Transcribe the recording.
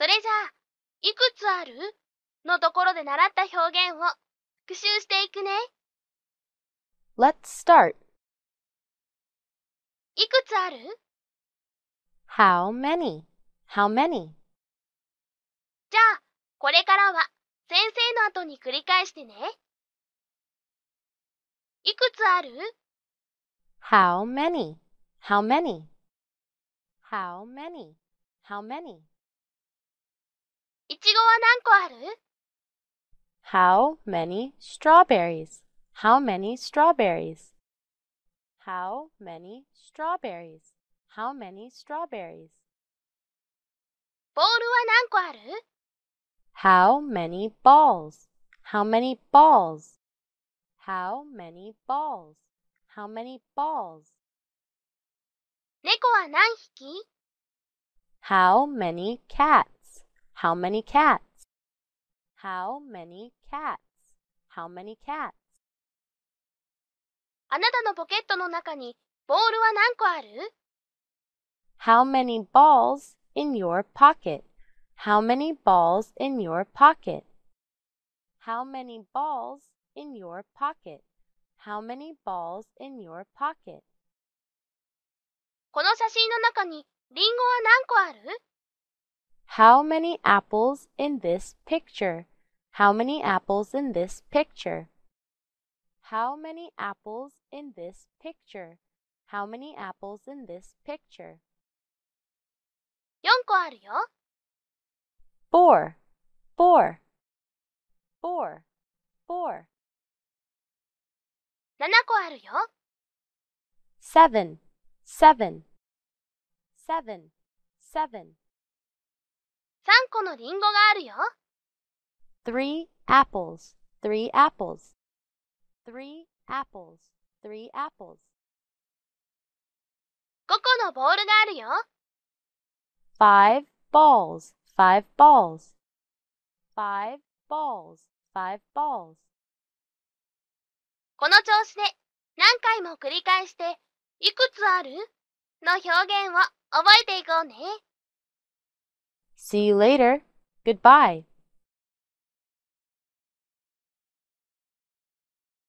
それじゃあ、いくつあるのところで習った表現を復習していくね。Let's start. いくつある ?How many? How many? じゃあ、これからは先生の後に繰り返してね。いくつある ?How many? How many? How many? How many? いちごは何個ある How many strawberries? How many strawberries? How many strawberries? How many strawberries? ボールは何個ある How many balls? How many balls? How many balls? How many balls? 猫は何匹 How many cats? How many cats? How many cats? How many cats? あなたのポケットの中にボールは何個ある ?How many balls in your pocket? How many balls in your pocket? How many balls in your pocket? How many balls in your pocket? この写真の中にリンゴは何個ある how many apples in this picture? How many apples in this picture? How many apples in this picture? How many apples in this picture? 4個あるよ。Four, four, four, four. 7個あるよ。Seven, seven, seven, seven. 3個のリンゴがあるよ。three apples, three apples, three apples, three apples. 5個のボールがあるよ。five balls, five balls, five balls, five balls. この調子で何回も繰り返していくつあるの表現を覚えていこうね。See you later. Goodbye.